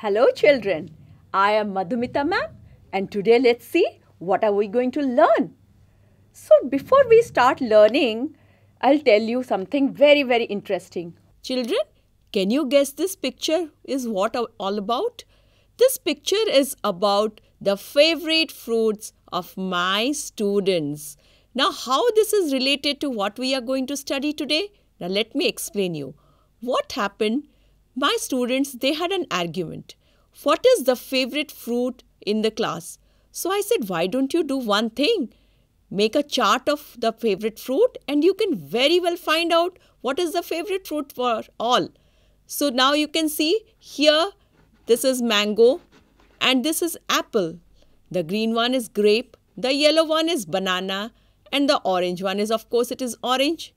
Hello children, I am Madhumita ma'am and today let's see what are we going to learn. So before we start learning, I'll tell you something very very interesting. Children, can you guess this picture is what all about? This picture is about the favorite fruits of my students. Now how this is related to what we are going to study today? Now let me explain you. What happened my students, they had an argument. What is the favorite fruit in the class? So I said, why don't you do one thing? Make a chart of the favorite fruit and you can very well find out what is the favorite fruit for all. So now you can see here, this is mango and this is apple. The green one is grape, the yellow one is banana and the orange one is of course it is orange.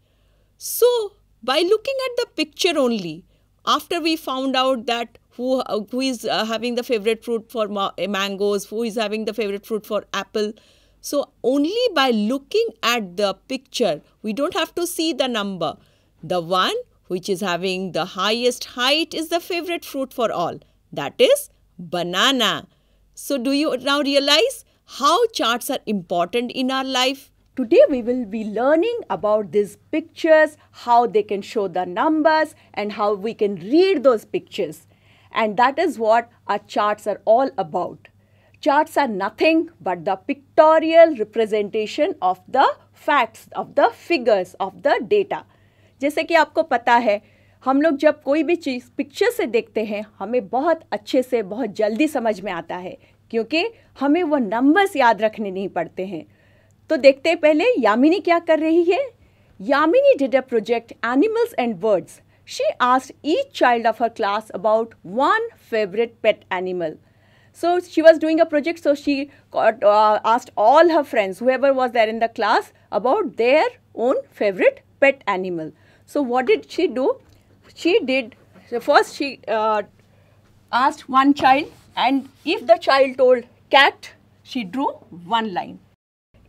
So by looking at the picture only, after we found out that who, uh, who is uh, having the favorite fruit for ma eh, mangoes, who is having the favorite fruit for apple. So only by looking at the picture, we don't have to see the number. The one which is having the highest height is the favorite fruit for all. That is banana. So do you now realize how charts are important in our life? Today we will be learning about these pictures, how they can show the numbers and how we can read those pictures. And that is what our charts are all about. Charts are nothing but the pictorial representation of the facts, of the figures, of the data. jaise ki aapko pata hai हम लोग जब कोई भी चीज़ picture से देखते हैं हमें बहुत अच्छे से बहुत जल्दी समझ में आता है क्योंकि हमें वो नंबर्स याद रखने नहीं पड़ते हैं तो देखते हैं पहले यामिनी क्या कर रही है Yamini did a project animals and birds she asked each child of her class about one favourite pet animal so she was doing a project so she asked all her friends ever was there in the class about their own favourite pet animal so what did she do she did first she asked one child and if the child told cat she drew one line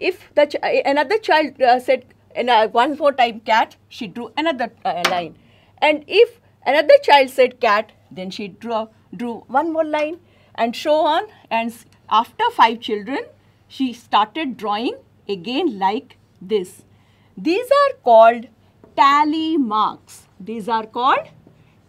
If the eh, another child uh, said uh, one more time cat, she drew another uh, line. And if another child said cat, then she drew, drew one more line and so on. And after five children, she started drawing again like this. These are called tally marks. These are called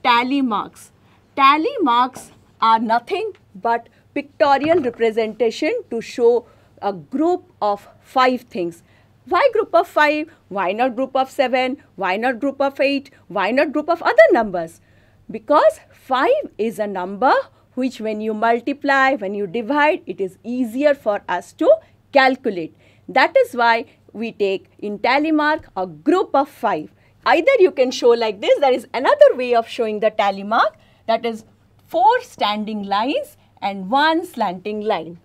tally marks. Tally marks are nothing but pictorial representation to show a group of five things. Why group of five? Why not group of seven? Why not group of eight? Why not group of other numbers? Because five is a number which when you multiply, when you divide, it is easier for us to calculate. That is why we take in tally mark a group of five. Either you can show like this, there is another way of showing the tally mark that is four standing lines and one slanting line.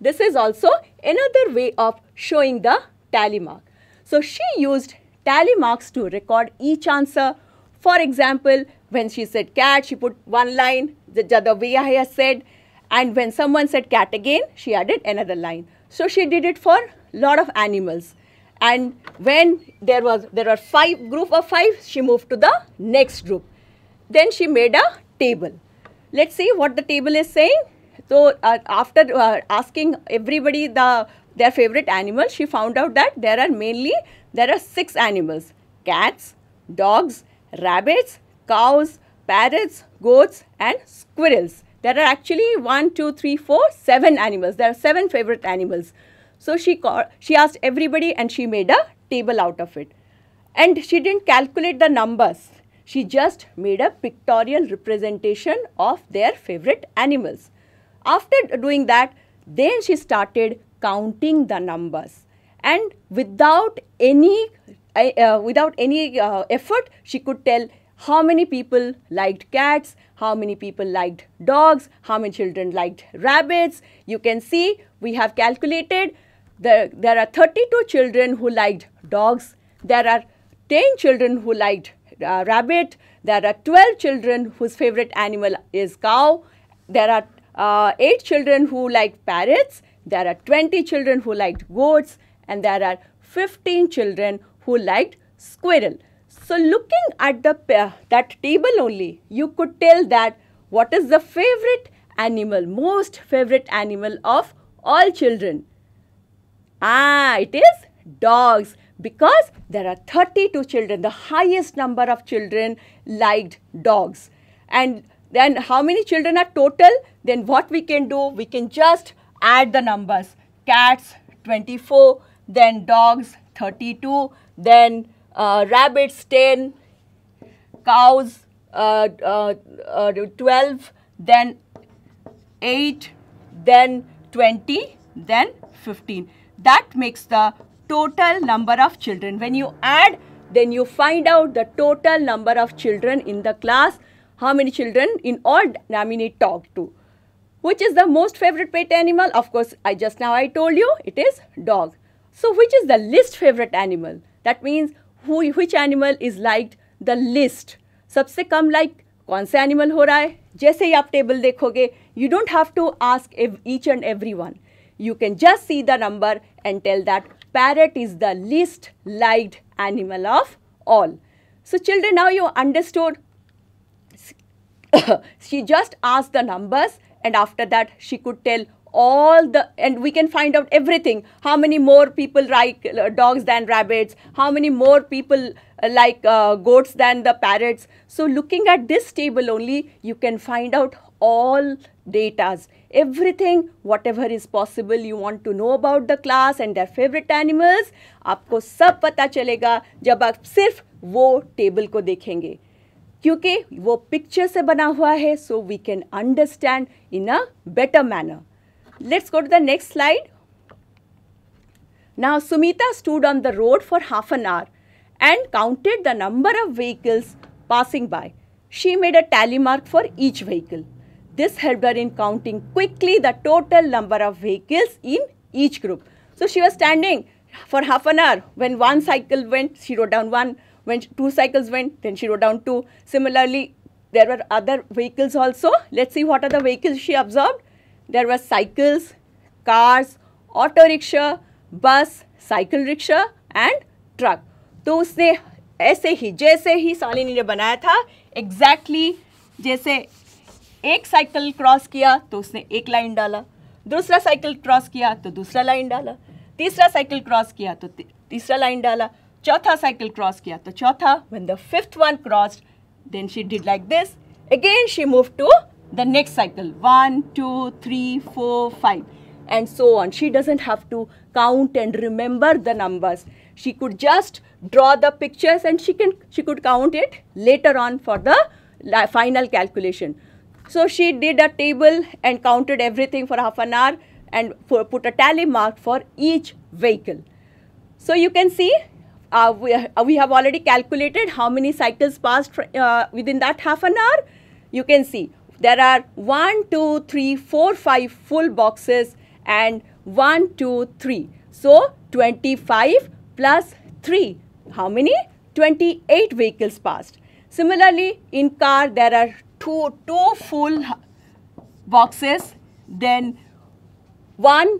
This is also another way of showing the tally mark. So she used tally marks to record each answer. For example, when she said cat, she put one line, the Jadaviyahaya said, and when someone said cat again, she added another line. So she did it for lot of animals. And when there was there were five group of five, she moved to the next group. Then she made a table. Let's see what the table is saying. So uh, after uh, asking everybody the their favorite animal, she found out that there are mainly there are six animals: cats, dogs, rabbits, cows, parrots, goats, and squirrels. There are actually one, two, three, four, seven animals. There are seven favorite animals. So she called, she asked everybody, and she made a table out of it. And she didn't calculate the numbers. She just made a pictorial representation of their favorite animals. After doing that, then she started counting the numbers and without any uh, uh, without any uh, effort she could tell how many people liked cats how many people liked dogs how many children liked rabbits you can see we have calculated There there are 32 children who liked dogs there are 10 children who liked uh, rabbit there are 12 children whose favorite animal is cow there are uh, 8 children who liked parrots, there are 20 children who liked goats, and there are 15 children who liked squirrel. So looking at the uh, that table only, you could tell that what is the favorite animal, most favorite animal of all children. Ah, it is dogs because there are 32 children. The highest number of children liked dogs. And then how many children are total, then what we can do, we can just add the numbers. Cats 24, then dogs 32, then uh, rabbits 10, cows uh, uh, uh, 12, then 8, then 20, then 15. That makes the total number of children. When you add, then you find out the total number of children in the class how many children in all Namini talk to. Which is the most favorite pet animal? Of course, I just now I told you it is dog. So which is the least favorite animal? That means who, which animal is liked the least? सबसे कम like like, कौन सा animal हो रहा है जैसे ही आप table देखोगे don't have to ask each each and everyone. You can just see the number and tell that parrot is the least liked animal of all. So children, now you understood she just asked the numbers and after that she could tell all the and we can find out everything how many more people like uh, dogs than rabbits how many more people uh, like uh, goats than the parrots so looking at this table only you can find out all datas everything whatever is possible you want to know about the class and their favorite animals आपको सब पता चलेगा जब आप सिर्फ वो table को देखेंगे क्योंकि वो पिक्चर से बना हुआ है so we can understand in a manner let's go to the next slide. Now Sumita stood on the road for half an hour and counted the number of vehicles passing by. She made a tally mark for each vehicle. This helped her in counting quickly the total number of vehicles in each group. So she was standing for half an hour. When one cycle went, she wrote down one. When two cycles went, then she wrote down two. Similarly, there were other vehicles also. Let's see what are the vehicles she observed. There were cycles, cars, auto rickshaw, bus, cycle rickshaw and truck to usne aise hi jaise hi salini ne banaya tha exactly jaise ek cycle cross kiya to usne ek line dala दूसरा cycle cross किया तो दूसरा line डाला तीसरा cycle cross किया तो तीसरा line डाला चौथा cycle क्रॉस किया तो चौथा when the fifth one crossed then she did like this again she moved to the next cycle one two three four five and so on she doesn't have to count and remember the numbers she could just draw the pictures and she can she could count it later on for the final calculation so she did a table and counted everything for half an hour and put a tally mark for each vehicle so you can see uh, we, uh, we have already calculated how many cycles passed uh, within that half an hour. You can see there are 1, 2, 3, 4, 5 full boxes and 1, 2, 3. So 25 plus 3. How many? 28 vehicles passed. Similarly, in car there are two, two full boxes, then 1,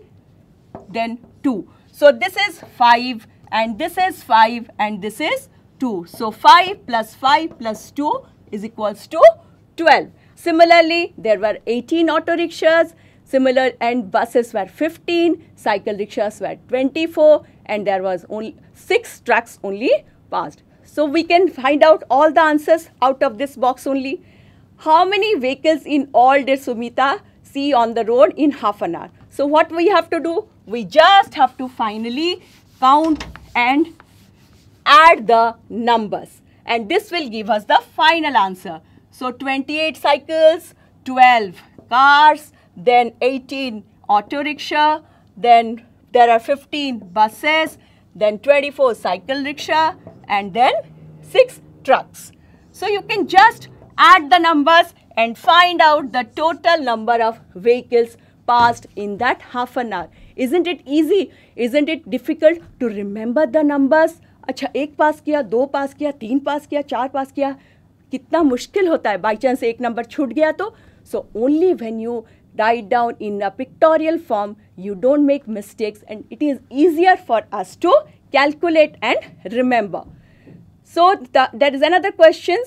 then 2. So this is 5 and this is 5 and this is 2. So 5 plus 5 plus 2 is equals to 12. Similarly, there were 18 auto rickshaws, similar and buses were 15, cycle rickshaws were 24 and there was only 6 trucks only passed. So we can find out all the answers out of this box only. How many vehicles in all did Sumita see on the road in half an hour? So what we have to do? We just have to finally count and add the numbers and this will give us the final answer. So 28 cycles, 12 cars, then 18 auto rickshaw, then there are 15 buses, then 24 cycle rickshaw and then 6 trucks. So you can just add the numbers and find out the total number of vehicles passed in that half an hour. Isn't it easy isn't it difficult to remember the numbers अच्छा एक पास किया दो पास किया तीन पास किया चार पास किया कितना मुश्किल होता है बाई चांस एक नंबर छूट गया तो so only when you write down in a pictorial form you don't make mistakes and it is easier for us to calculate and remember so that is another question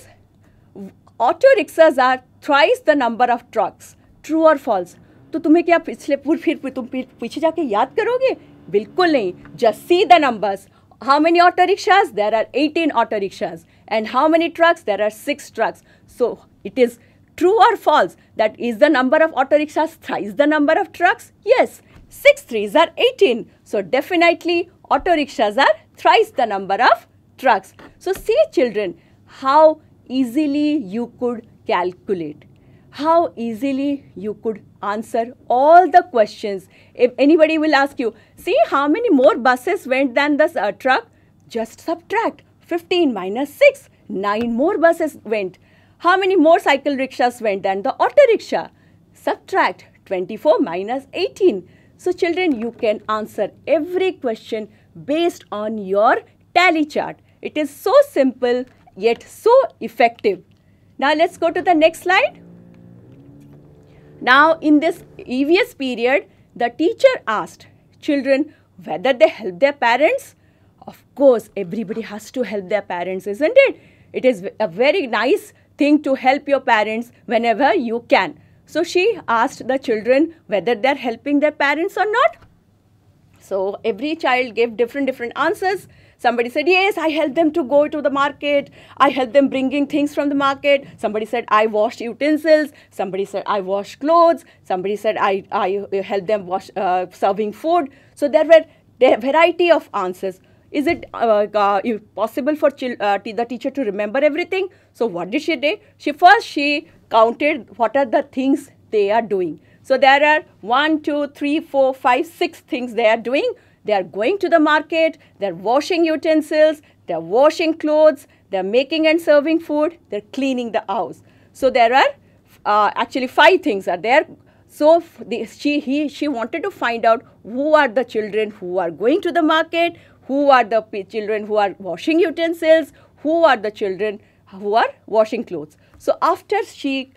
auto rickshaws are thrice the number of trucks true और false तो तुम्हें क्या पिछले पूर्व फिर तुम पीछे जाके याद करोगे बिल्कुल नहीं just see the numbers how many auto rickshaws there are eighteen auto rickshaws and how many trucks there are six trucks so it is true और false that is the number of auto rickshaws is the number of trucks yes six threes are eighteen so definitely auto rickshaws are thrice the number of trucks so see children how easily you could calculate how easily you could answer all the questions. If anybody will ask you, see how many more buses went than this uh, truck? Just subtract 15 minus 6, 9 more buses went. How many more cycle rickshaws went than the auto rickshaw? Subtract 24 minus 18. So children, you can answer every question based on your tally chart. It is so simple yet so effective. Now let's go to the next slide. Now, in this EVS period, the teacher asked children whether they help their parents. Of course, everybody has to help their parents, isn't it? It is a very nice thing to help your parents whenever you can. So, she asked the children whether they are helping their parents or not. So, every child gave different, different answers. Somebody said, yes, I helped them to go to the market. I helped them bringing things from the market. Somebody said, I washed utensils. Somebody said, I washed clothes. Somebody said, I, I uh, helped them wash, uh, serving food. So there were a variety of answers. Is it uh, uh, possible for uh, the teacher to remember everything? So what did she do? She first, she counted what are the things they are doing. So there are one, two, three, four, five, six things they are doing they are going to the market, they're washing utensils, they're washing clothes, they're making and serving food, they're cleaning the house. So there are uh, actually five things are there. So the, she, he, she wanted to find out who are the children who are going to the market, who are the children who are washing utensils, who are the children who are washing clothes. So after she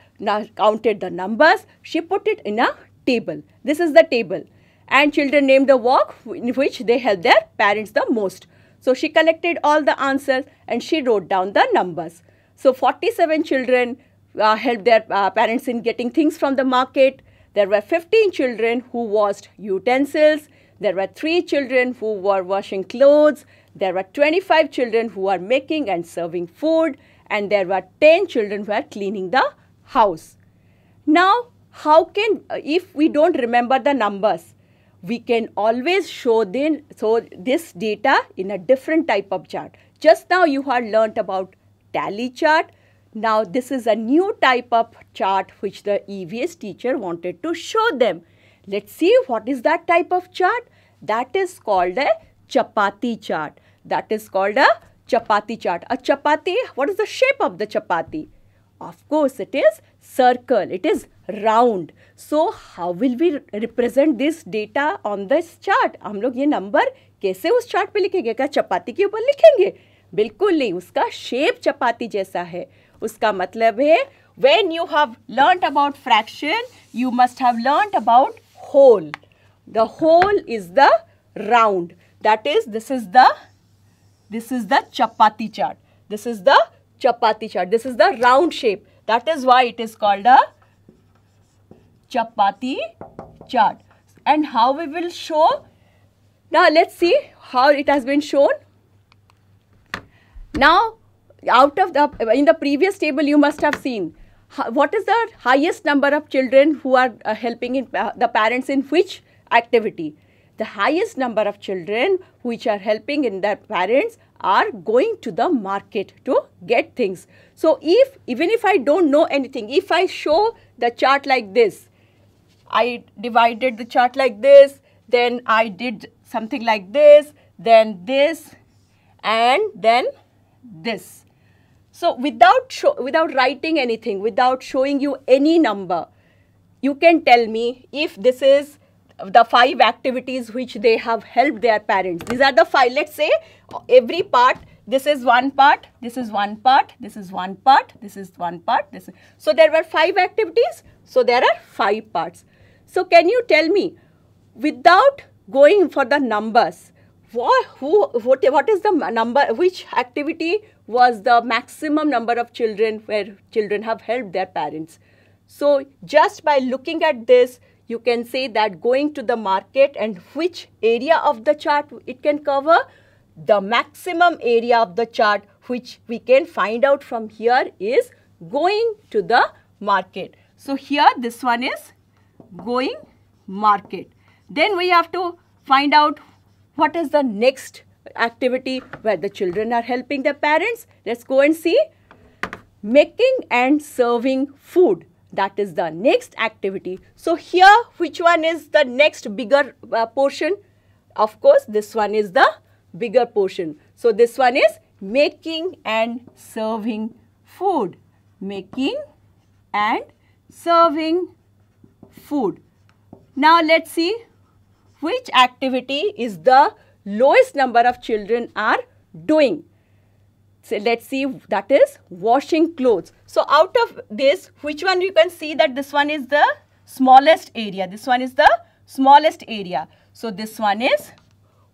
counted the numbers, she put it in a table. This is the table and children named the walk in which they helped their parents the most. So she collected all the answers and she wrote down the numbers. So 47 children uh, helped their uh, parents in getting things from the market. There were 15 children who washed utensils. There were 3 children who were washing clothes. There were 25 children who were making and serving food. And there were 10 children who were cleaning the house. Now, how can, uh, if we don't remember the numbers, we can always show then so this data in a different type of chart. Just now you have learnt about tally chart. Now this is a new type of chart which the EVS teacher wanted to show them. Let's see what is that type of chart. That is called a chapati chart. That is called a chapati chart. A chapati, what is the shape of the chapati? Of course, it is circle it is round so how will we represent this data on this chart हम लोग ये number कैसे उस chart पे लिखेंगे क्या चपाती के ऊपर लिखेंगे बिल्कुल नहीं उसका shape चपाती जैसा है उसका मतलब है when you have learnt about fraction you must have learnt about whole the whole is the round that is this is the this is the chapati chart this is the chapati chart this is the round shape That is why it is called a chapati chart. And how we will show? Now let's see how it has been shown. Now out of the, in the previous table you must have seen what is the highest number of children who are uh, helping in, uh, the parents in which activity? The highest number of children which are helping in their parents are going to the market to get things. So if even if I don't know anything, if I show the chart like this, I divided the chart like this, then I did something like this, then this, and then this. So without, show, without writing anything, without showing you any number, you can tell me if this is the five activities which they have helped their parents. These are the five, let's say every part this is one part, this is one part, this is one part, this is one part. This is. So there were five activities, so there are five parts. So can you tell me, without going for the numbers, what, who, what, what is the number, which activity was the maximum number of children where children have helped their parents. So just by looking at this, you can say that going to the market and which area of the chart it can cover, the maximum area of the chart which we can find out from here is going to the market. So here this one is going market. Then we have to find out what is the next activity where the children are helping their parents. Let's go and see. Making and serving food. That is the next activity. So here which one is the next bigger uh, portion? Of course this one is the bigger portion. So this one is making and serving food. Making and serving food. Now let's see which activity is the lowest number of children are doing. So let's see that is washing clothes. So out of this which one you can see that this one is the smallest area. This one is the smallest area. So this one is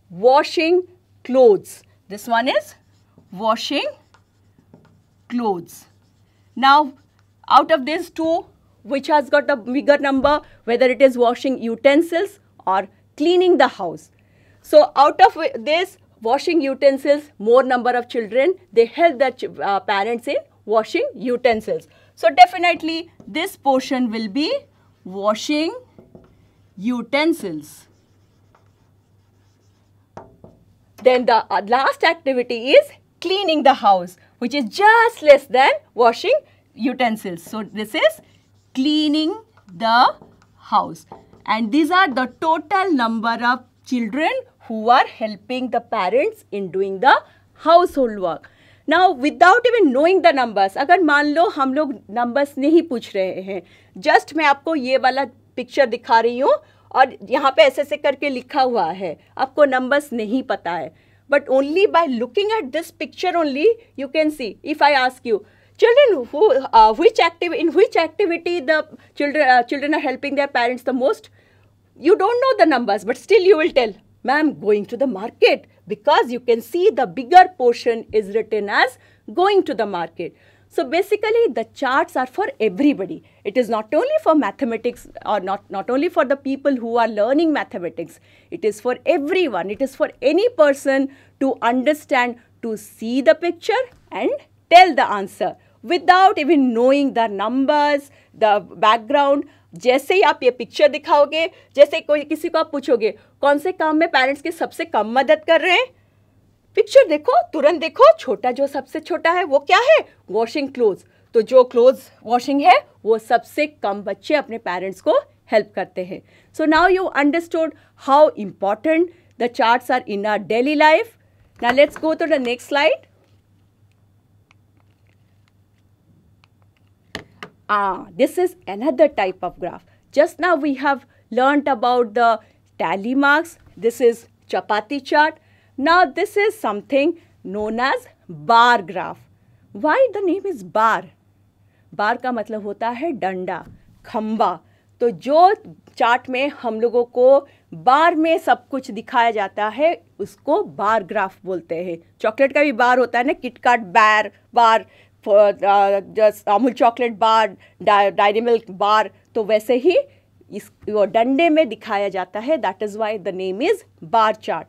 washing clothes. This one is washing clothes. Now, out of these two, which has got a bigger number, whether it is washing utensils or cleaning the house. So, out of this washing utensils, more number of children, they help their uh, parents in washing utensils. So, definitely this portion will be washing utensils. Then the uh, last activity is cleaning the house, which is just less than washing utensils. So this is cleaning the house. And these are the total number of children who are helping the parents in doing the household work. Now without even knowing the numbers, agar मान लो हम लोग numbers नहीं पूछ रहे हैं just मैं आपको ये वाला पिक्चर दिखा और यहाँ पे ऐसे ऐसे करके लिखा हुआ है आपको नंबर्स नहीं पता है but only by looking at this picture only you can see if I ask you children which active in which activity the children children are helping their parents the most you don't know the numbers but still you will tell ma'am going to the market because you can see the bigger portion is written as going to the market So basically the charts are for everybody. It is not only for mathematics or not, not only for the people who are learning mathematics. It is for everyone. It is for any person to understand, to see the picture and tell the answer without even knowing the numbers, the background. जैसे ही आप ये picture दिखाओगे जैसे कोई किसी को आप पूछोगे कौन से काम में पेरेंट्स की सबसे कम मदद कर रहे हैं पिक्चर देखो तुरंत देखो छोटा जो सबसे छोटा है वो क्या है वॉशिंग क्लोज तो जो क्लोज वॉशिंग है वो सबसे कम बच्चे अपने पेरेंट्स को हेल्प करते हैं so now you understood how important the charts are in our daily life ना let's go to the next slide uh this is another type of graph just now we have learn about the tally marks this is chapati chart Now this is something known as bar graph. Why the name is bar? Bar का मतलब होता है डंडा खम्बा तो जो chart में हम लोगों को बार में सब कुछ दिखाया जाता है उसको बार ग्राफ बोलते हैं चॉकलेट का भी बार होता है ना KitKat bar bar Amul chocolate bar Dairy Milk bar तो वैसे ही इस डंडे में दिखाया जाता है that is why the name is bar chart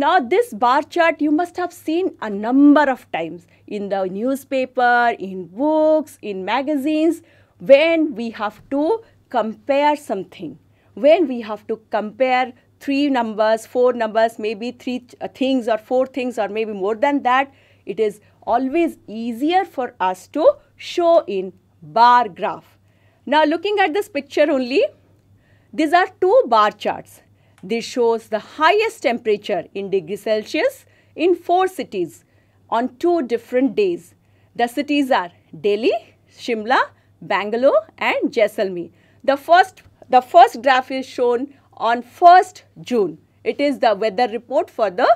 Now this bar chart you must have seen a number of times in the newspaper, in books, in magazines when we have to compare something, when we have to compare three numbers, four numbers, maybe three uh, things or four things or maybe more than that, it is always easier for us to show in bar graph. Now looking at this picture only, these are two bar charts. This shows the highest temperature in degrees Celsius in four cities on two different days. The cities are Delhi, Shimla, Bangalore and Jaisalmer. The first, the first graph is shown on 1st June. It is the weather report for the,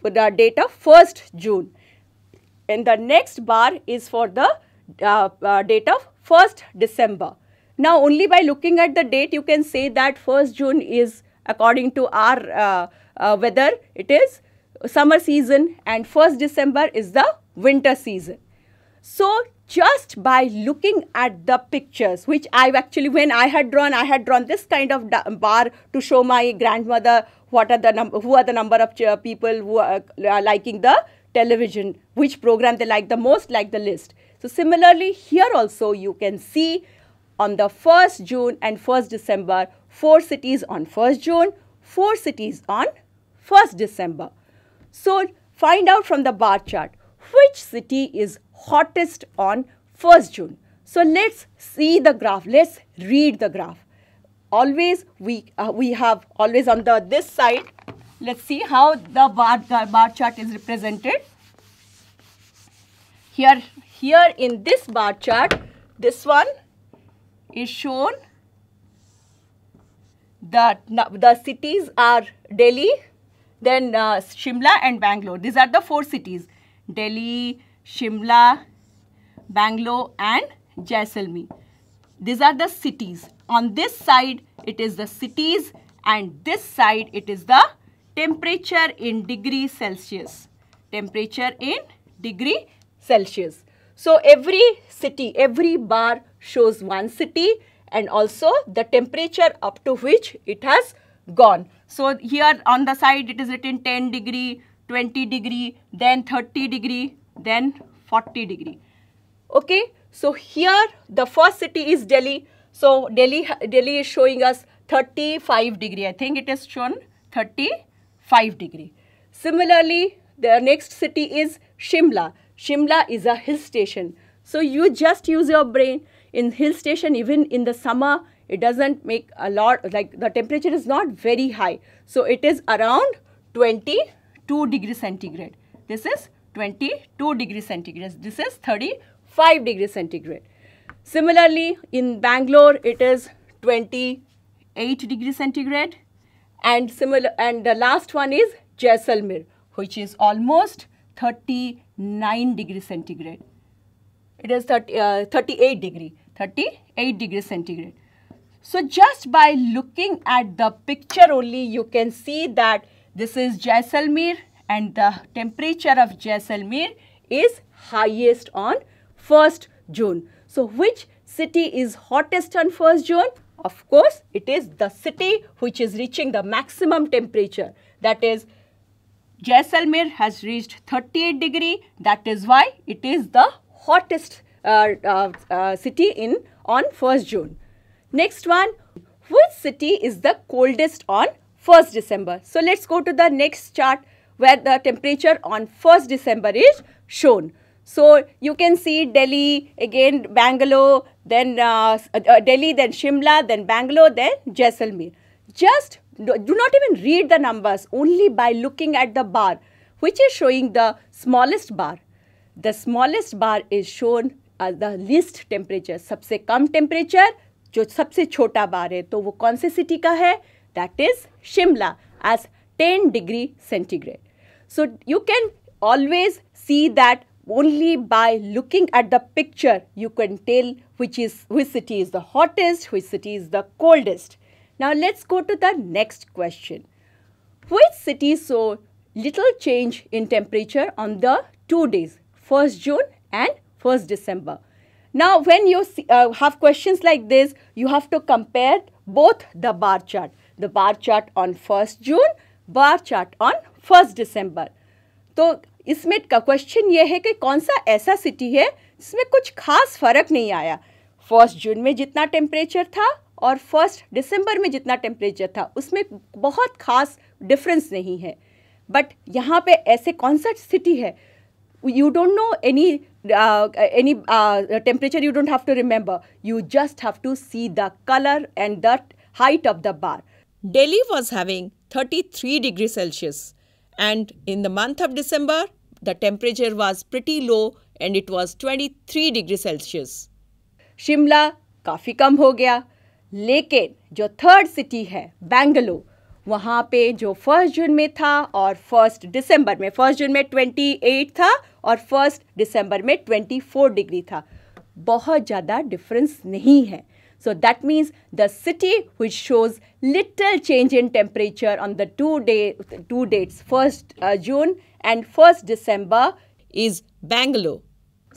for the date of 1st June. And the next bar is for the uh, uh, date of 1st December. Now, only by looking at the date, you can say that 1st June is according to our uh, uh, weather, it is summer season and 1st December is the winter season. So just by looking at the pictures, which I have actually, when I had drawn, I had drawn this kind of bar to show my grandmother what are the number, who are the number of uh, people who are liking the television, which program they like the most, like the list. So similarly, here also you can see on the 1st June and 1st December 4 cities on 1st June, 4 cities on 1st December. So, find out from the bar chart which city is hottest on 1st June. So, let's see the graph. Let's read the graph. Always we, uh, we have always on the this side. Let's see how the bar, bar chart is represented. Here, here in this bar chart, this one is shown the, the cities are Delhi, then uh, Shimla and Bangalore. These are the four cities. Delhi, Shimla, Bangalore and Jaisalmer. These are the cities. On this side, it is the cities and this side, it is the temperature in degree Celsius. Temperature in degree Celsius. So, every city, every bar shows one city and also the temperature up to which it has gone. So here on the side it is written 10 degree, 20 degree, then 30 degree, then 40 degree. Okay, so here the first city is Delhi. So Delhi, Delhi is showing us 35 degree. I think it is shown 35 degree. Similarly, the next city is Shimla. Shimla is a hill station. So you just use your brain in hill station even in the summer it doesn't make a lot like the temperature is not very high so it is around 22 degree centigrade this is 22 degree centigrade this is 35 degree centigrade similarly in bangalore it is 28 degree centigrade and similar and the last one is jaisalmer which is almost 39 degree centigrade it is 30, uh, 38 degree 38 degrees centigrade. So just by looking at the picture only, you can see that this is Jaisalmer and the temperature of Jaisalmer is highest on 1st June. So which city is hottest on 1st June? Of course, it is the city which is reaching the maximum temperature. That is, Jaisalmer has reached 38 degree. That is why it is the hottest uh, uh, uh, city in on 1st June. Next one, which city is the coldest on 1st December? So let's go to the next chart where the temperature on 1st December is shown. So you can see Delhi, again Bangalore, then uh, uh, Delhi, then Shimla, then Bangalore, then Jaisalmer. Just do not even read the numbers only by looking at the bar which is showing the smallest bar. The smallest bar is shown uh, the least temperature, सबसे कम temperature, जो सबसे छोटा बार है तो वो कौन से city का है that is Shimla 10 degree centigrade. So you can always see that only by looking at the picture you can tell which is which city is the hottest, which city is the coldest. Now let's go to the next question. Which city saw little change in temperature on the two days, 1st June and 1st December. Now, when you see, uh, have questions like this, you have to compare both the bar chart. The bar chart on 1st June, bar chart on 1st December. So, this question is, ये है कि a city that has no जिसमें कुछ खास फ़र्क नहीं आया first June में जितना टेम्परेचर था और फर्स्ट दिसंबर में जितना टेम्परेचर था उसमें बहुत खास डिफरेंस नहीं है बट यहाँ पे ऐसे कौन सा सिटी है you don't know any uh, any uh, temperature you don't have to remember you just have to see the color and the height of the bar delhi was having 33 degrees celsius and in the month of december the temperature was pretty low and it was 23 degrees celsius Shimla, काफ़ी कम हो गया लेकिन जो third city है Bangalore. वहाँ पे जो first June में था और फर्स्ट दिसंबर में फर्स्ट जून में ट्वेंटी एट था और फर्स्ट दिसंबर में ट्वेंटी फोर डिग्री था बहुत ज़्यादा डिफरेंस नहीं है so that means the city which shows little change in temperature on the two day two dates first June and first December is Bangalore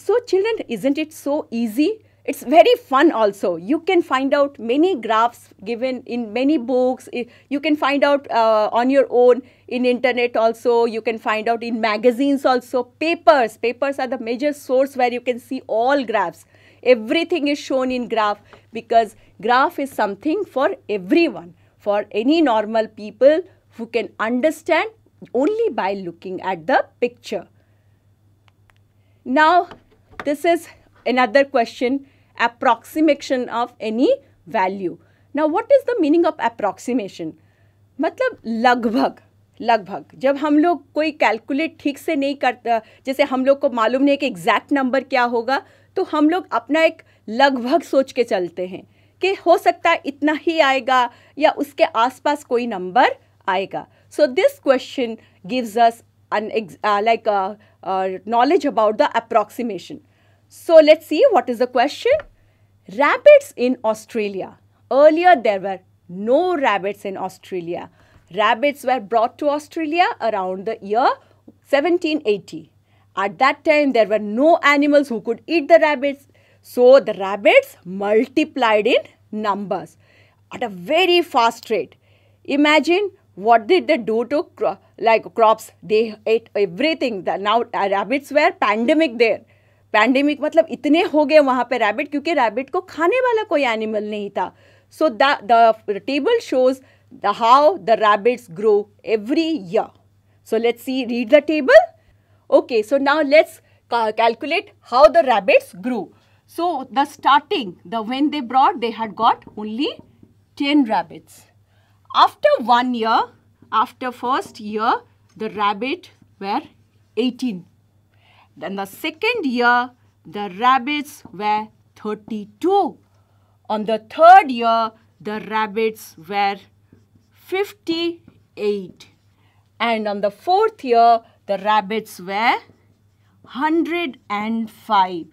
so children isn't it so easy It's very fun also. You can find out many graphs given in many books. You can find out uh, on your own in internet also. You can find out in magazines also. Papers. Papers are the major source where you can see all graphs. Everything is shown in graph because graph is something for everyone. For any normal people who can understand only by looking at the picture. Now, this is another question approximation of any value. Now what is the meaning of approximation? मतलब लगभग लगभग जब हम लोग कोई calculate ठीक से नहीं करता जैसे हम लोग को मालूम नहीं है कि एग्जैक्ट नंबर क्या होगा तो हम लोग अपना एक लगभग सोच के चलते हैं कि हो सकता है इतना ही आएगा या उसके आसपास कोई नंबर आएगा so this question gives us uh like knowledge about the knowledge So let's see what is the question. Rabbits in Australia. Earlier there were no rabbits in Australia. Rabbits were brought to Australia around the year 1780. At that time there were no animals who could eat the rabbits. So the rabbits multiplied in numbers at a very fast rate. Imagine what did they do to cro like crops? They ate everything. Now uh, rabbits were pandemic there. Pandemic मतलब इतने हो गए वहाँ पे rabbit क्योंकि rabbit को खाने वाला कोई एनिमल नहीं था so the table shows the how the rabbits grow every year so let's see read the table okay so now let's calculate how the rabbits grow so the starting the when they brought they had got only ten rabbits after one year after first year the rabbit were eighteen Then the second year, the rabbits were 32. On the third year, the rabbits were 58. And on the fourth year, the rabbits were 105.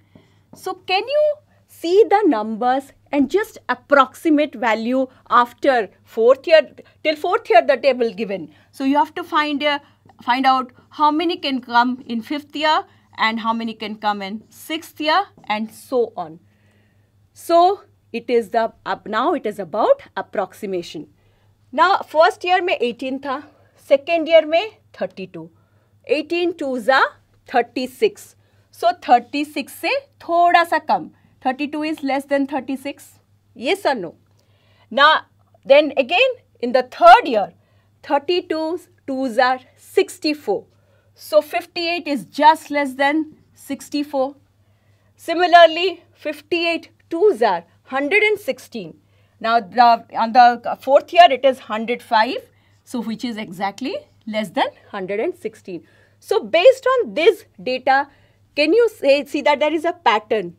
So can you see the numbers and just approximate value after fourth year, till fourth year the table given. So you have to find, a, find out how many can come in fifth year and how many can come in sixth year and so on. So it is the up now it is about approximation. Now first year may 18 tha, second year may 32. 18 two are 36. so 36 se thoda sa kam. 32 is less than 36. Yes or no? Now then again in the third year 32 2s are 64. So 58 is just less than 64. Similarly, 58 twos are 116. Now, the, on the fourth year, it is 105. So, which is exactly less than 116. So, based on this data, can you say, see that there is a pattern?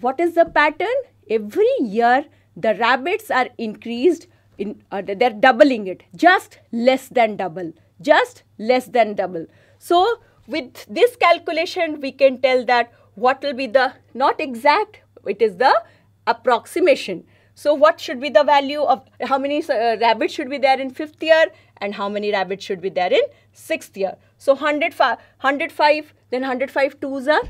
What is the pattern? Every year, the rabbits are increased, in, uh, they're doubling it, just less than double, just less than double. So, with this calculation, we can tell that what will be the, not exact, it is the approximation. So, what should be the value of, how many uh, rabbits should be there in fifth year and how many rabbits should be there in sixth year. So, 105, 105 then 105 twos are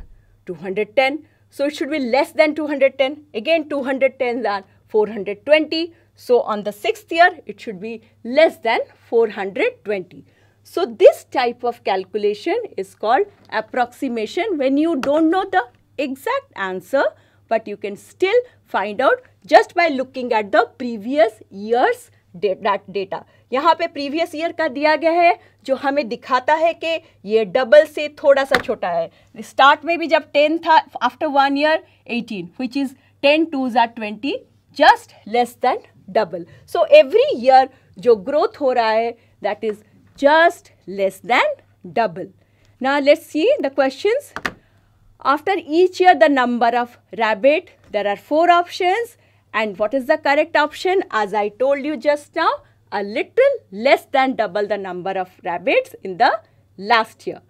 210. So, it should be less than 210. Again, 210s are 420. So, on the sixth year, it should be less than 420. So this type of calculation is called approximation when you don't know the exact answer but you can still find out just by looking at the previous year's that data. यहाँ पे previous year का दिया गया है जो हमें दिखाता है कि ये डबल से थोड़ा सा छोटा है स्टार्ट में भी जब 10 था after one year 18 which is 10 two are twenty just less than double so every year जो ग्रोथ हो रहा है that is just less than double. Now, let us see the questions. After each year the number of rabbit, there are four options and what is the correct option? As I told you just now, a little less than double the number of rabbits in the last year.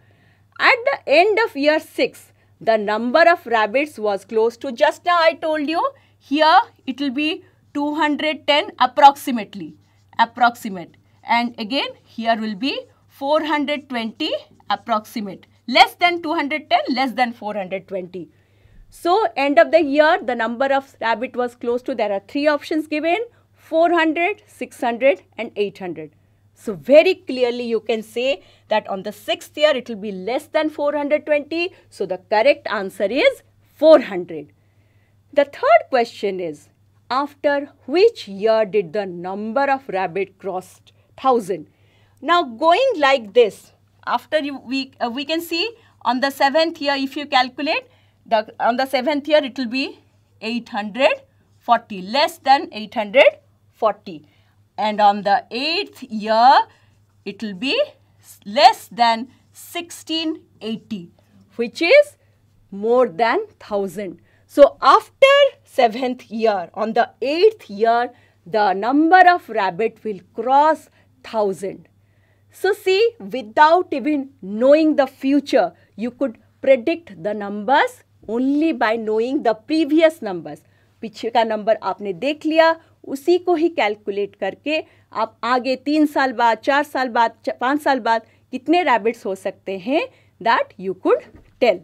At the end of year 6, the number of rabbits was close to just now I told you, here it will be 210 approximately, approximate and again here will be 420 approximate less than 210 less than 420 so end of the year the number of rabbit was close to there are three options given 400 600 and 800 so very clearly you can say that on the sixth year it will be less than 420 so the correct answer is 400 the third question is after which year did the number of rabbit crossed 1000. Now going like this, after you, we, uh, we can see on the seventh year if you calculate, the, on the seventh year it will be 840, less than 840. And on the eighth year it will be less than 1680 which is more than 1000. So after 7th year, on the 8th year, the number of rabbit will cross thousand. So see, without even knowing the future, you could predict the numbers only by knowing the previous numbers. पीछे का number आपने देख लिया उसी को ही calculate करके आप आगे तीन साल बाद चार साल बाद पाँच साल बाद कितने रैबिट्स हो सकते हैं that you could tell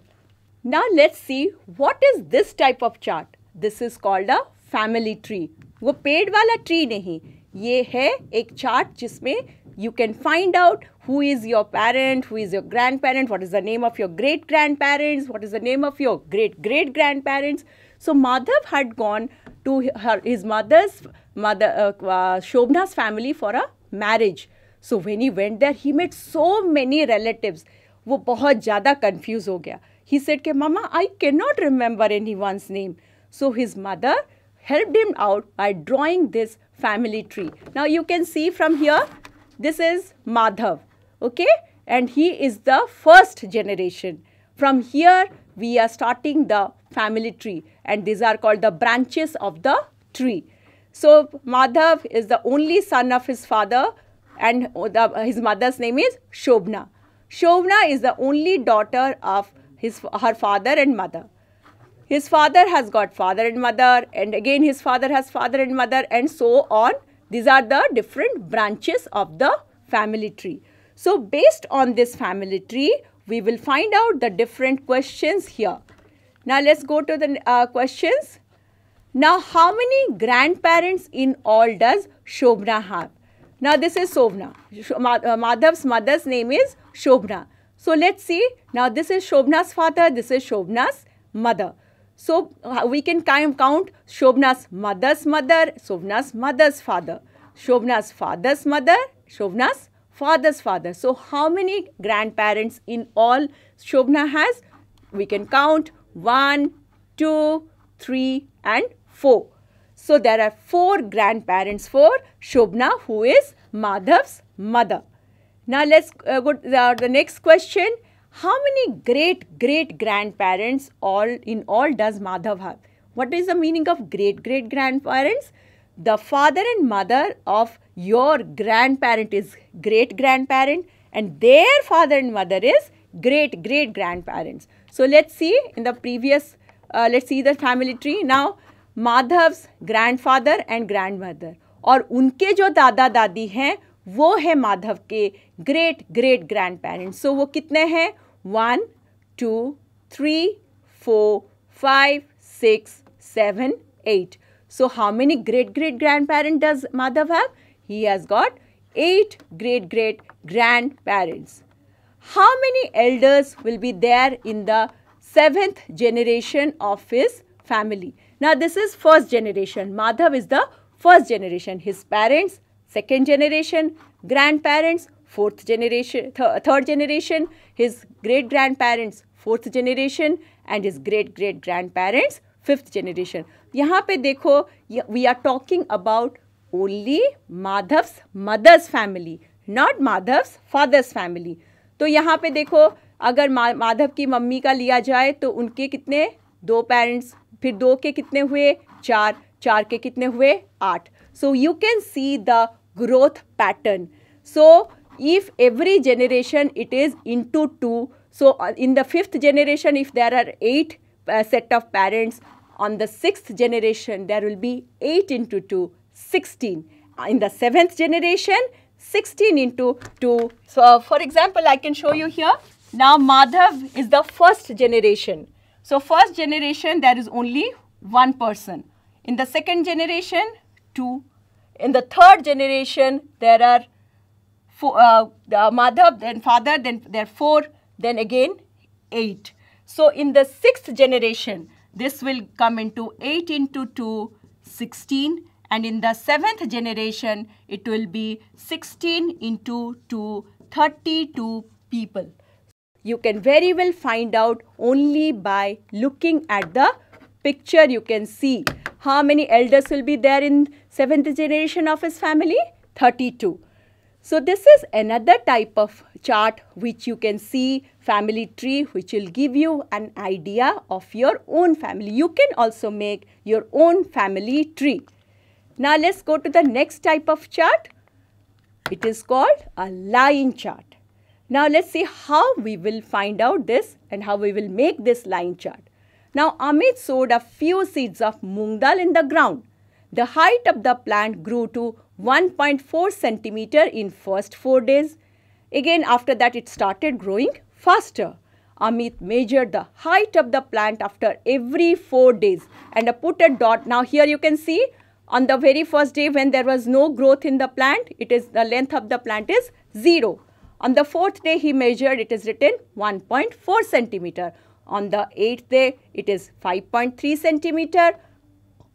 now let's see what is this type of chart this is called a family tree वो पेड़ वाला ट्री नहीं ये है एक चार्ट जिसमें you can find out who is your parent who is your grand parent what is the name of your great grand parents what is the name of your great great grand parents so Madhav had gone to her his mother's mother Shobhana's family for a marriage so when you went there he met so many relative वो बहुत ज़्यादा confuse हो गया he said के मामा आई can not remember any ones name so his mother help him out by drawing this family tree. Now you can see from here, this is Madhav, okay? And he is the first generation. From here, we are starting the family tree and these are called the branches of the tree. So Madhav is the only son of his father and the, his mother's name is Shobna. Shobna is the only daughter of his, her father and mother. His father has got father and mother and again his father has father and mother and so on. These are the different branches of the family tree. So based on this family tree, we will find out the different questions here. Now let's go to the uh, questions. Now how many grandparents in all does Shobna have? Now this is Shobna. Uh, Madhav's mother's name is Shobna. So let's see. Now this is Shobna's father, this is Shobna's mother. So, uh, we can count Shobna's mother's mother, Shobna's mother's father, Shobna's father's mother, Shobna's father's father. So, how many grandparents in all Shobna has? We can count 1, 2, 3 and 4. So, there are 4 grandparents for Shobna who is Madhav's mother. Now, let's uh, go to uh, the, the next question. How many great great grandparents all in all does Madhav have? What is the meaning of great great grandparents? The father and mother of your grandparent is great grandparent and their father and mother is great great grandparents. So let's see in the previous, uh, let's see the family tree. Now Madhav's grandfather and grandmother, or और उनके जो दादा दादी हैं वो है माधव के great great grand parents so वो कितने हैं 1, 2, 3, 4, 5, 6, 7, 8. So, how many great great grandparents does Madhav have? He has got 8 great-great-grandparents. How many elders will be there in the 7th generation of his family? Now, this is first generation. Madhav is the first generation. His parents, second generation, grandparents, fourth generation, th third generation, his great grandparents fourth generation and his great great grandparents fifth generation. yahan pe dekho we are talking about only Madhav's mother's family, not Madhav's father's family. to yahan pe dekho agar madhav ki mummy ka liya jaye to unke kitne do parents parents do ke kitne hue char चार चार के कितने हुए आठ so you can see the growth pattern so if every generation it is into 2 so uh, in the fifth generation if there are 8 uh, set of parents on the sixth generation there will be 8 into 2 16 uh, in the seventh generation 16 into 2 so uh, for example i can show you here now madhav is the first generation so first generation there is only one person in the second generation two in the third generation there are four, uh, the mother, then father, then there four, then again eight. So in the sixth generation, this will come into 8 into 2, 16 and in the seventh generation, it will be 16 into 2, 32 people. You can very well find out only by looking at the picture you can see. How many elders will be there in seventh generation of his family? 32. So this is another type of chart which you can see family tree which will give you an idea of your own family. You can also make your own family tree. Now let's go to the next type of chart. It is called a line chart. Now let's see how we will find out this and how we will make this line chart. Now Amit sowed a few seeds of moong dal in the ground. The height of the plant grew to 1.4 centimeter in first 4 days. Again after that it started growing faster. Amit measured the height of the plant after every 4 days and put a dot. Now here you can see on the very first day when there was no growth in the plant, it is the length of the plant is 0. On the fourth day he measured it is written 1.4 centimeter. On the eighth day it is 5.3 centimeter.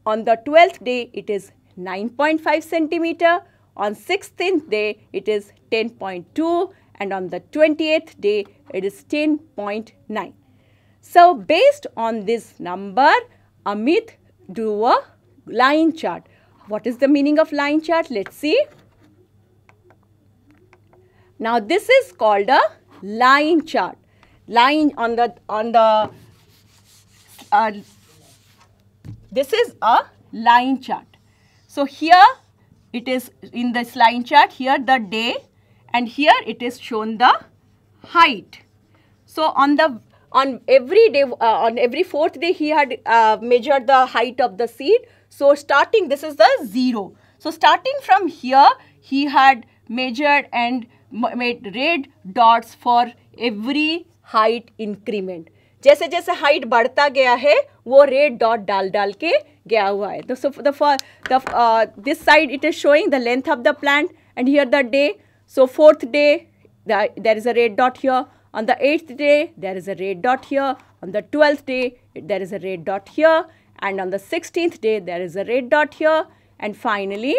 On the twelfth day it is 9.5 centimeter. On 16th day, it is 10.2 and on the 28th day, it is 10.9. So, based on this number, Amit drew a line chart. What is the meaning of line chart? Let's see. Now, this is called a line chart. Line on the, on the, uh, this is a line chart. So here it is in this line chart here the day and here it is shown the height. So on the on every day uh, on every fourth day he had uh, measured the height of the seed. So starting this is the zero. So starting from here he had measured and made red dots for every height increment. जैसे जैसे height बढ़ता गया है वो red dot डाल डाल के गया हुआ so the for the uh, this side it is showing the length of the plant and here the day so fourth day the, there is a red dot here on the eighth day there is a red dot here on the twelfth day there is a red dot here and on the sixteenth day there is a red dot here and finally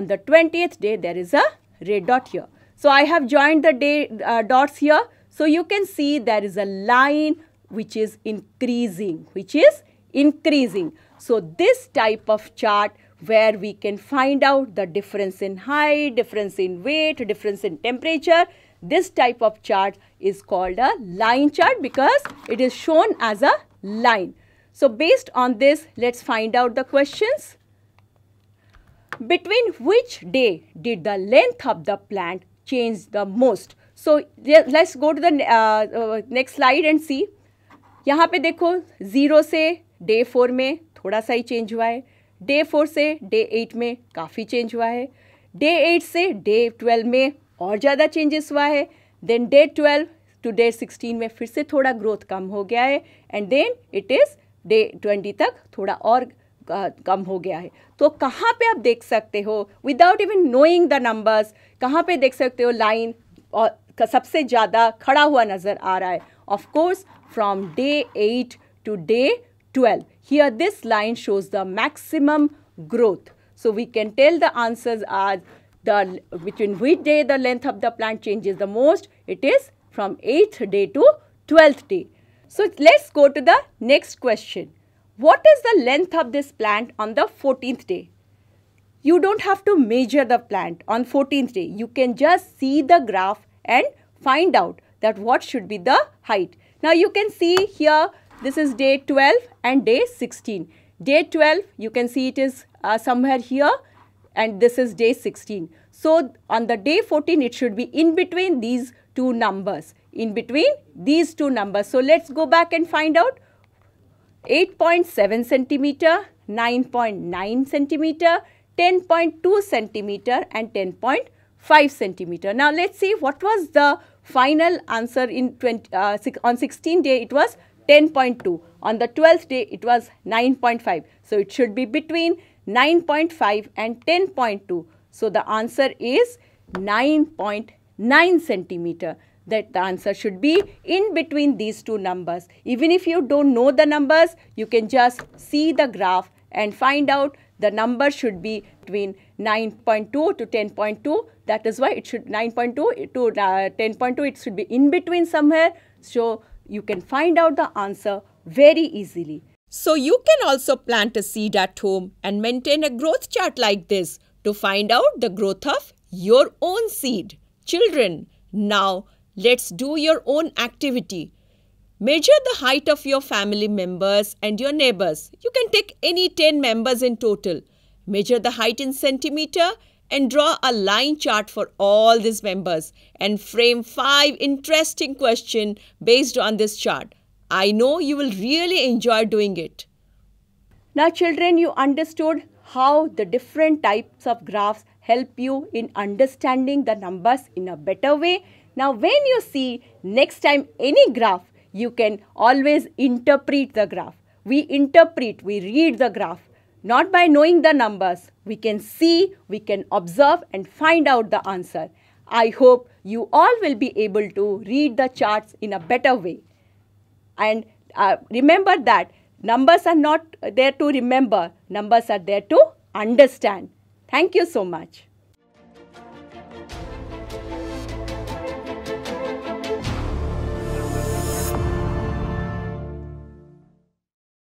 on the twentieth day there is a red dot here so i have joined the day uh, dots here so you can see there is a line which is increasing which is increasing so this type of chart where we can find out the difference in height, difference in weight, difference in temperature. This type of chart is called a line chart because it is shown as a line. So based on this, let's find out the questions. Between which day did the length of the plant change the most? So let's go to the uh, uh, next slide and see. यहाँ पे देखो zero day four में थोड़ा सा ही change हुआ है day four से day eight में काफ़ी चेंज हुआ है डे एट से डे ट्वेल्व में और ज़्यादा चेंजेस हुआ है then day twelve to day sixteen में फिर से थोड़ा ग्रोथ कम हो गया है and then it is day twenty तक थोड़ा और कम हो गया है तो कहाँ पे आप देख सकते हो without even knowing the numbers कहाँ पे देख सकते हो लाइन और सबसे ज़्यादा खड़ा हुआ नज़र आ रहा है of course from day eight to day twelve Here this line shows the maximum growth. So we can tell the answers are the between which day the length of the plant changes the most. It is from 8th day to 12th day. So let's go to the next question. What is the length of this plant on the 14th day? You don't have to measure the plant on 14th day. You can just see the graph and find out that what should be the height. Now you can see here this is day 12 and day 16. Day 12, you can see it is uh, somewhere here and this is day 16. So, on the day 14, it should be in between these two numbers, in between these two numbers. So, let's go back and find out 8.7 centimeter, 9.9 centimeter, 10.2 centimeter and 10.5 centimeter. Now, let's see what was the final answer in 20, uh, on 16 day. It was 10.2. On the 12th day, it was 9.5. So, it should be between 9.5 and 10.2. So, the answer is 9.9 centimeter. That the answer should be in between these two numbers. Even if you don't know the numbers, you can just see the graph and find out the number should be between 9.2 to 10.2 that is why it should 9.2 to uh, 10.2 it should be in between somewhere so you can find out the answer very easily. So you can also plant a seed at home and maintain a growth chart like this to find out the growth of your own seed. Children, now let's do your own activity. Measure the height of your family members and your neighbors. You can take any 10 members in total. Measure the height in centimeter and draw a line chart for all these members and frame five interesting questions based on this chart. I know you will really enjoy doing it. Now children, you understood how the different types of graphs help you in understanding the numbers in a better way. Now when you see next time any graph, you can always interpret the graph. We interpret, we read the graph not by knowing the numbers. We can see, we can observe and find out the answer. I hope you all will be able to read the charts in a better way. And uh, remember that numbers are not there to remember. Numbers are there to understand. Thank you so much.